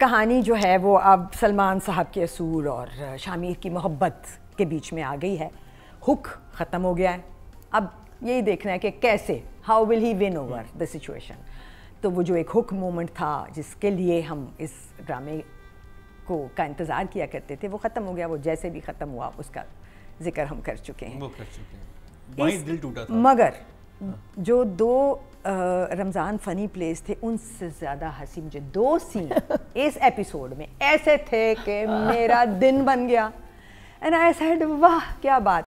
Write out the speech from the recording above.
कहानी जो है वो अब सलमान साहब के असूर और शामिर की मोहब्बत के बीच में आ गई है हुक ख़त्म हो गया है अब यही देखना है कि कैसे how will he win over the situation तो वो जो एक हुक मोमेंट था जिसके लिए हम इस ड्रामे को का इंतज़ार किया करते थे वो ख़त्म हो गया वो जैसे भी ख़त्म हुआ उसका जिक्र हम कर चुके हैं वो कर चुके हैं दिल टूटा था मगर जो दो रमज़ान फ़नी प्लेस थे उनसे ज़्यादा हंसी मुझे दो सीन इस एपिसोड में ऐसे थे कि मेरा दिन बन गया एंड आई सेड वाह क्या बात